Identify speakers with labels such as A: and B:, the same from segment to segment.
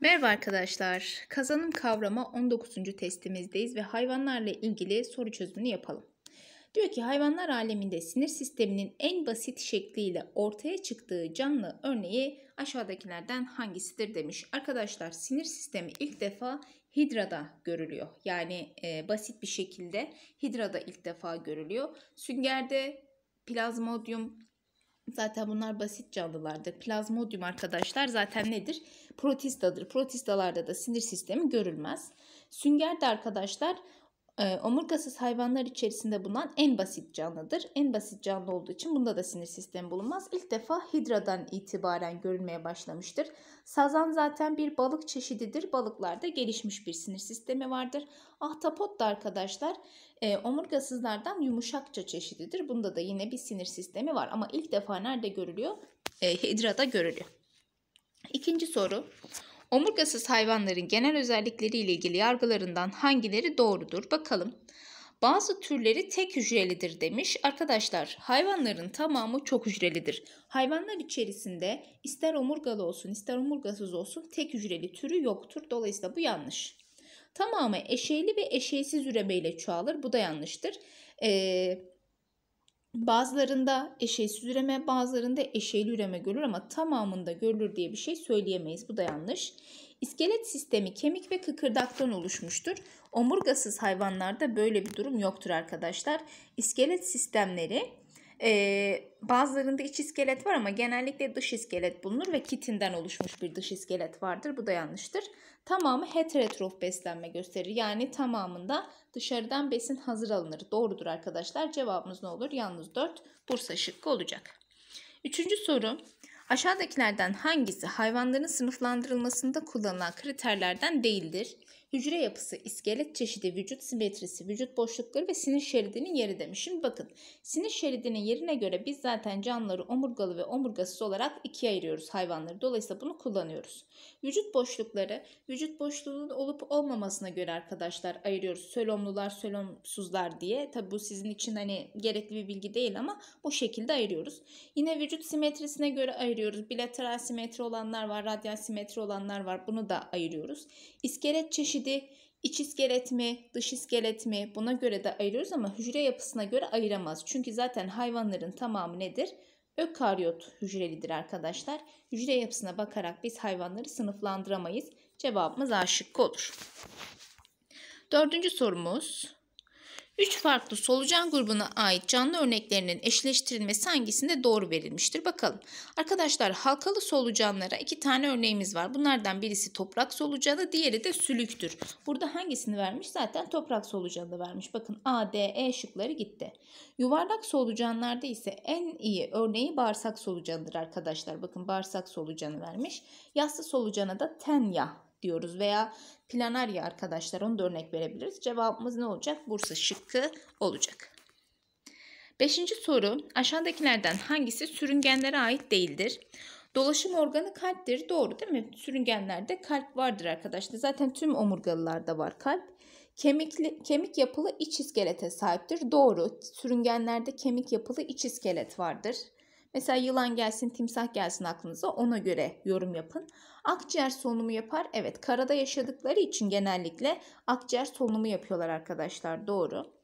A: Merhaba arkadaşlar. Kazanım kavrama 19. testimizdeyiz ve hayvanlarla ilgili soru çözümünü yapalım. Diyor ki hayvanlar aleminde sinir sisteminin en basit şekliyle ortaya çıktığı canlı örneği aşağıdakilerden hangisidir demiş. Arkadaşlar sinir sistemi ilk defa hidrada görülüyor. Yani e, basit bir şekilde hidrada ilk defa görülüyor. Süngerde, plazmodium, Zaten bunlar basit canlılardır. Plazmodium arkadaşlar zaten nedir? Protistadır. Protistalarda da sinir sistemi görülmez. Sünger de arkadaşlar ee, omurgasız hayvanlar içerisinde bulunan en basit canlıdır. En basit canlı olduğu için bunda da sinir sistemi bulunmaz. İlk defa hidradan itibaren görülmeye başlamıştır. Sazan zaten bir balık çeşididir. Balıklarda gelişmiş bir sinir sistemi vardır. Ahtapot da arkadaşlar e, omurgasızlardan yumuşakça çeşididir. Bunda da yine bir sinir sistemi var. Ama ilk defa nerede görülüyor? E, hidrada görülüyor. İkinci soru. Omurgasız hayvanların genel özellikleri ile ilgili yargılarından hangileri doğrudur? Bakalım. Bazı türleri tek hücrelidir demiş. Arkadaşlar hayvanların tamamı çok hücrelidir. Hayvanlar içerisinde ister omurgalı olsun ister omurgasız olsun tek hücreli türü yoktur. Dolayısıyla bu yanlış. Tamamı eşeğli ve eşeğsiz üremeyle çoğalır. Bu da yanlıştır. Ee, Bazılarında eşeğsiz üreme, bazılarında eşeğli üreme görülür ama tamamında görülür diye bir şey söyleyemeyiz. Bu da yanlış. İskelet sistemi kemik ve kıkırdaktan oluşmuştur. Omurgasız hayvanlarda böyle bir durum yoktur arkadaşlar. İskelet sistemleri e, bazılarında iç iskelet var ama genellikle dış iskelet bulunur ve kitinden oluşmuş bir dış iskelet vardır. Bu da yanlıştır. Tamamı heterotrof beslenme gösterir. Yani tamamında dışarıdan besin hazır alınır. Doğrudur arkadaşlar. Cevabımız ne olur? Yalnız 4 Bursa şıkkı olacak. Üçüncü soru. Aşağıdakilerden hangisi hayvanların sınıflandırılmasında kullanılan kriterlerden değildir? Hücre yapısı, iskelet çeşidi, vücut simetrisi, vücut boşlukları ve sinir şeridinin yeri demiş. Şimdi bakın sinir şeridinin yerine göre biz zaten canlıları omurgalı ve omurgasız olarak ikiye ayırıyoruz hayvanları. Dolayısıyla bunu kullanıyoruz. Vücut boşlukları, vücut boşluğunun olup olmamasına göre arkadaşlar ayırıyoruz. Sölomlular, sölomsuzlar diye. Tabi bu sizin için hani gerekli bir bilgi değil ama bu şekilde ayırıyoruz. Yine vücut simetrisine göre ayırıyoruz. Bilateral simetri olanlar var, radyal simetri olanlar var. Bunu da ayırıyoruz. İskelet çeşidi çeşidi iç iskelet mi, dış iskelet mi buna göre de ayırıyoruz ama hücre yapısına göre ayıramaz. Çünkü zaten hayvanların tamamı nedir? Ökaryot hücrelidir arkadaşlar. Hücre yapısına bakarak biz hayvanları sınıflandıramayız. Cevabımız A şıkkı olur. Dördüncü sorumuz. 3 farklı solucan grubuna ait canlı örneklerinin eşleştirilmesi hangisinde doğru verilmiştir bakalım. Arkadaşlar halkalı solucanlara 2 tane örneğimiz var. Bunlardan birisi toprak solucanı diğeri de sülüktür. Burada hangisini vermiş? Zaten toprak solucanı vermiş. Bakın A, D, E şıkları gitti. Yuvarlak solucanlarda ise en iyi örneği bağırsak solucanıdır arkadaşlar. Bakın bağırsak solucanı vermiş. Yassı solucana da tenya diyoruz veya planar ya arkadaşlar onu da örnek verebiliriz. Cevabımız ne olacak? Bursa şıkkı olacak. Beşinci soru aşağıdakilerden hangisi sürüngenlere ait değildir? Dolaşım organı kalptir. Doğru değil mi? Sürüngenlerde kalp vardır arkadaşlar. Zaten tüm omurgalılarda var kalp. Kemikli, kemik yapılı iç iskelete sahiptir. Doğru. Sürüngenlerde kemik yapılı iç iskelet vardır. Mesela yılan gelsin, timsah gelsin aklınıza ona göre yorum yapın. Akciğer solunumu yapar. Evet karada yaşadıkları için genellikle akciğer solunumu yapıyorlar arkadaşlar doğru.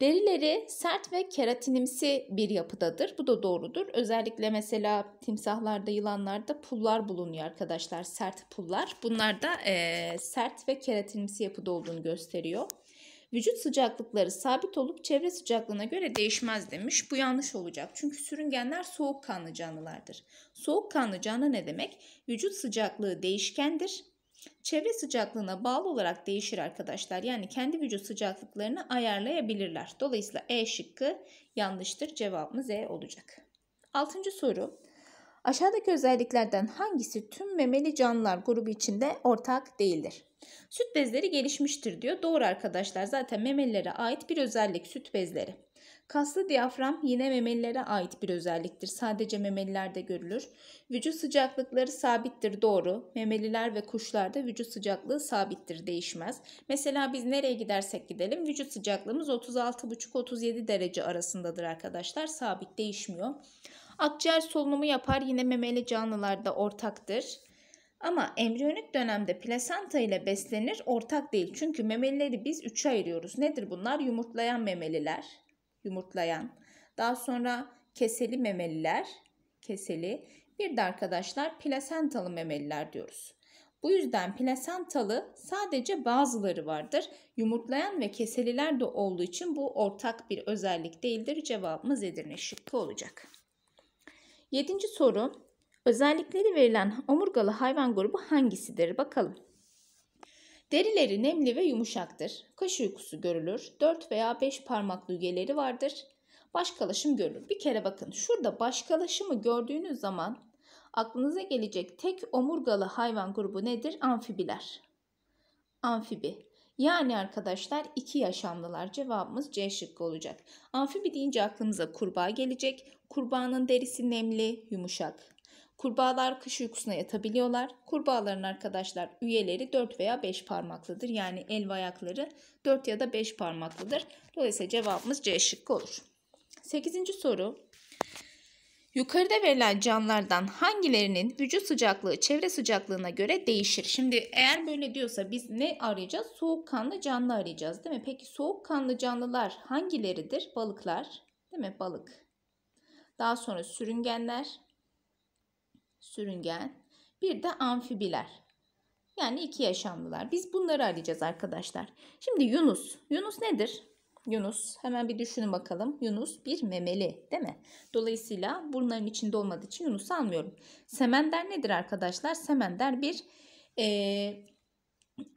A: Derileri sert ve keratinimsi bir yapıdadır. Bu da doğrudur. Özellikle mesela timsahlarda, yılanlarda pullar bulunuyor arkadaşlar. Sert pullar. Bunlar da e, sert ve keratinimsi yapıda olduğunu gösteriyor. Vücut sıcaklıkları sabit olup çevre sıcaklığına göre değişmez demiş. Bu yanlış olacak. Çünkü sürüngenler soğukkanlı canlılardır. Soğukkanlı canlı ne demek? Vücut sıcaklığı değişkendir. Çevre sıcaklığına bağlı olarak değişir arkadaşlar. Yani kendi vücut sıcaklıklarını ayarlayabilirler. Dolayısıyla E şıkkı yanlıştır. Cevabımız E olacak. Altıncı soru. Aşağıdaki özelliklerden hangisi tüm memeli canlılar grubu içinde ortak değildir? Süt bezleri gelişmiştir diyor. Doğru arkadaşlar zaten memelilere ait bir özellik süt bezleri. Kaslı diyafram yine memelilere ait bir özelliktir. Sadece memelilerde görülür. Vücut sıcaklıkları sabittir doğru. Memeliler ve kuşlarda vücut sıcaklığı sabittir değişmez. Mesela biz nereye gidersek gidelim vücut sıcaklığımız 36,5-37 derece arasındadır arkadaşlar. Sabit değişmiyor. Akciğer solunumu yapar yine memeli canlılarda ortaktır. Ama embriyonik dönemde plasenta ile beslenir ortak değil. Çünkü memelileri biz üçe ayırıyoruz. Nedir bunlar? Yumurtlayan memeliler, yumurtlayan. Daha sonra keseli memeliler, keseli. Bir de arkadaşlar plasentalı memeliler diyoruz. Bu yüzden plasentalı sadece bazıları vardır. Yumurtlayan ve keseliler de olduğu için bu ortak bir özellik değildir. Cevabımız Edirne şıkkı olacak. Yedinci soru. Özellikleri verilen omurgalı hayvan grubu hangisidir? Bakalım. Derileri nemli ve yumuşaktır. Kış uykusu görülür. 4 veya 5 parmaklı üyeleri vardır. Başkalaşım görülür. Bir kere bakın şurada başkalaşımı gördüğünüz zaman aklınıza gelecek tek omurgalı hayvan grubu nedir? Amfibiler. Amfibi. Yani arkadaşlar iki yaşamlılar cevabımız C şıkkı olacak. Amfibi deyince aklımıza kurbağa gelecek. Kurbağanın derisi nemli, yumuşak. Kurbağalar kış uykusuna yatabiliyorlar. Kurbağaların arkadaşlar üyeleri 4 veya 5 parmaklıdır. Yani el ve ayakları 4 ya da 5 parmaklıdır. Dolayısıyla cevabımız C şıkkı olur. 8. soru. Yukarıda verilen canlılardan hangilerinin vücut sıcaklığı çevre sıcaklığına göre değişir? Şimdi eğer böyle diyorsa biz ne arayacağız? Soğukkanlı canlı arayacağız değil mi? Peki soğukkanlı canlılar hangileridir? Balıklar değil mi? Balık. Daha sonra sürüngenler, sürüngen, bir de amfibiler. Yani iki yaşamlılar. Biz bunları arayacağız arkadaşlar. Şimdi Yunus. Yunus nedir? Yunus. Hemen bir düşünün bakalım. Yunus bir memeli değil mi? Dolayısıyla bunların içinde olmadığı için yunus almıyorum. Semender nedir arkadaşlar? Semender bir e,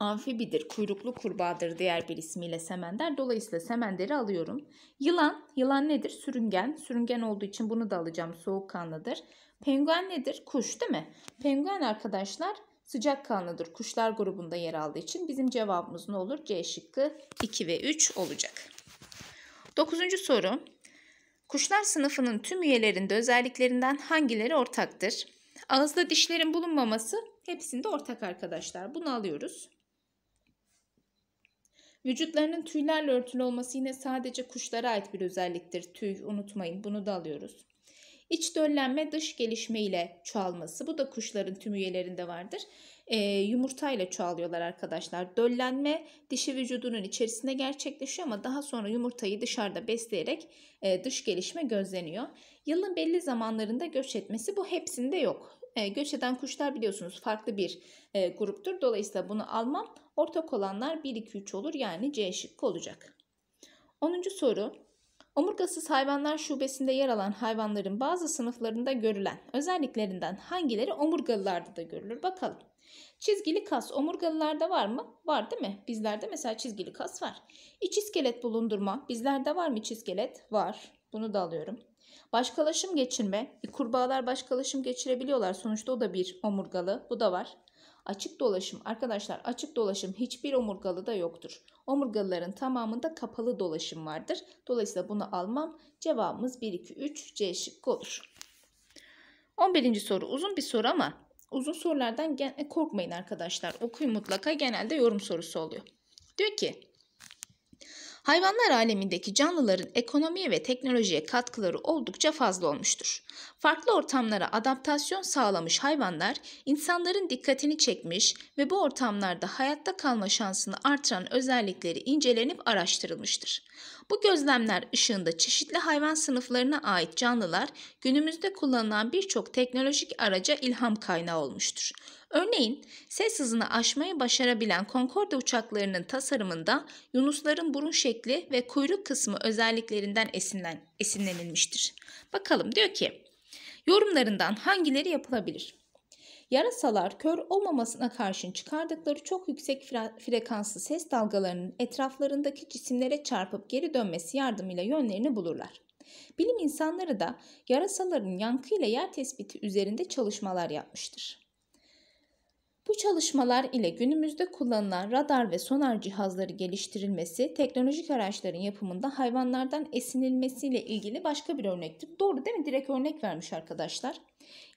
A: amfibidir, kuyruklu kurbağadır diğer bir ismiyle semender. Dolayısıyla semenderi alıyorum. Yılan, yılan nedir? Sürüngen. Sürüngen olduğu için bunu da alacağım. Soğuk kanlıdır. Penguen nedir? Kuş değil mi? Penguen arkadaşlar sıcak kanlıdır. Kuşlar grubunda yer aldığı için bizim cevabımız ne olur? C şıkkı 2 ve 3 olacak. Dokuzuncu soru. Kuşlar sınıfının tüm üyelerinde özelliklerinden hangileri ortaktır? Ağızda dişlerin bulunmaması Hepsinde ortak arkadaşlar. Bunu alıyoruz. Vücutlarının tüylerle örtülü olması yine sadece kuşlara ait bir özelliktir. Tüy unutmayın bunu da alıyoruz. İç döllenme dış gelişme ile çoğalması. Bu da kuşların tüm üyelerinde vardır. E, ee, yumurta ile çoğalıyorlar arkadaşlar. Döllenme dişi vücudunun içerisinde gerçekleşiyor ama daha sonra yumurtayı dışarıda besleyerek e, dış gelişme gözleniyor. Yılın belli zamanlarında göç etmesi bu hepsinde yok. E, göç eden kuşlar biliyorsunuz farklı bir e, gruptur. Dolayısıyla bunu almam. Ortak olanlar 1, 2, 3 olur. Yani C şıkkı olacak. 10. soru. Omurgasız hayvanlar şubesinde yer alan hayvanların bazı sınıflarında görülen özelliklerinden hangileri omurgalılarda da görülür bakalım. Çizgili kas omurgalılarda var mı? Var değil mi? Bizlerde mesela çizgili kas var. İç iskelet bulundurma bizlerde var mı iç iskelet? Var. Bunu da alıyorum. Başkalaşım geçirme. kurbağalar başkalaşım geçirebiliyorlar. Sonuçta o da bir omurgalı. Bu da var. Açık dolaşım. Arkadaşlar açık dolaşım hiçbir omurgalı da yoktur. Omurgalıların tamamında kapalı dolaşım vardır. Dolayısıyla bunu almam. Cevabımız 1, 2, 3 C şıkkı olur. 11. soru uzun bir soru ama uzun sorulardan e, korkmayın arkadaşlar. Okuyun mutlaka genelde yorum sorusu oluyor. Diyor ki Hayvanlar alemindeki canlıların ekonomiye ve teknolojiye katkıları oldukça fazla olmuştur. Farklı ortamlara adaptasyon sağlamış hayvanlar insanların dikkatini çekmiş ve bu ortamlarda hayatta kalma şansını artıran özellikleri incelenip araştırılmıştır. Bu gözlemler ışığında çeşitli hayvan sınıflarına ait canlılar günümüzde kullanılan birçok teknolojik araca ilham kaynağı olmuştur. Örneğin ses hızını aşmayı başarabilen Concorde uçaklarının tasarımında yunusların burun şekli ve kuyruk kısmı özelliklerinden esinlen, esinlenilmiştir. Bakalım diyor ki yorumlarından hangileri yapılabilir? Yarasalar kör olmamasına karşın çıkardıkları çok yüksek frekanslı ses dalgalarının etraflarındaki cisimlere çarpıp geri dönmesi yardımıyla yönlerini bulurlar. Bilim insanları da yarasaların yankı ile yer tespiti üzerinde çalışmalar yapmıştır. Bu çalışmalar ile günümüzde kullanılan radar ve sonar cihazları geliştirilmesi, teknolojik araçların yapımında hayvanlardan esinilmesiyle ilgili başka bir örnektir. Doğru değil mi? Direkt örnek vermiş arkadaşlar.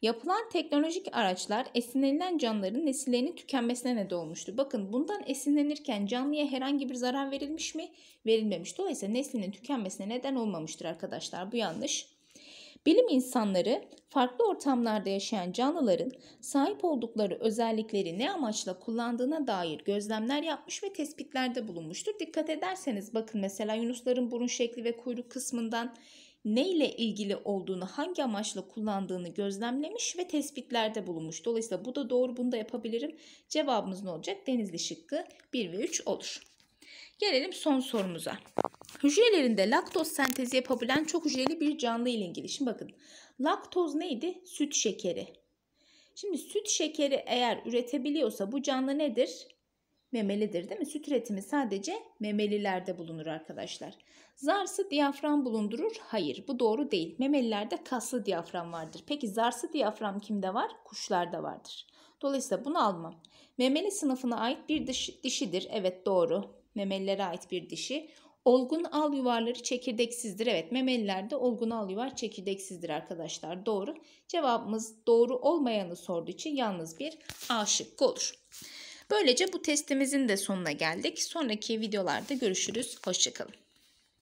A: Yapılan teknolojik araçlar esinlenilen canlıların nesillerinin tükenmesine neden olmuştur. Bakın bundan esinlenirken canlıya herhangi bir zarar verilmiş mi? Verilmemiş. Dolayısıyla neslinin tükenmesine neden olmamıştır arkadaşlar. Bu yanlış. Bilim insanları farklı ortamlarda yaşayan canlıların sahip oldukları özellikleri ne amaçla kullandığına dair gözlemler yapmış ve tespitlerde bulunmuştur. Dikkat ederseniz bakın mesela yunusların burun şekli ve kuyruk kısmından ne ile ilgili olduğunu, hangi amaçla kullandığını gözlemlemiş ve tespitlerde bulunmuş. Dolayısıyla bu da doğru, bunu da yapabilirim. Cevabımız ne olacak? Denizli şıkkı 1 ve 3 olur. Gelelim son sorumuza. Hücrelerinde laktoz sentezi yapabilen çok hücreli bir canlı ile ilgili. Şimdi bakın laktoz neydi? Süt şekeri. Şimdi süt şekeri eğer üretebiliyorsa bu canlı nedir? Memelidir değil mi? Süt üretimi sadece memelilerde bulunur arkadaşlar. Zarsı diyafram bulundurur. Hayır bu doğru değil. Memelilerde kaslı diyafram vardır. Peki zarsı diyafram kimde var? Kuşlarda vardır. Dolayısıyla bunu almam. Memeli sınıfına ait bir dişidir. Evet doğru memelilere ait bir dişi. Olgun al yuvarları çekirdeksizdir. Evet memelilerde olgun al yuvar çekirdeksizdir arkadaşlar. Doğru. Cevabımız doğru olmayanı sorduğu için yalnız bir A şıkkı olur. Böylece bu testimizin de sonuna geldik. Sonraki videolarda görüşürüz. Hoşçakalın.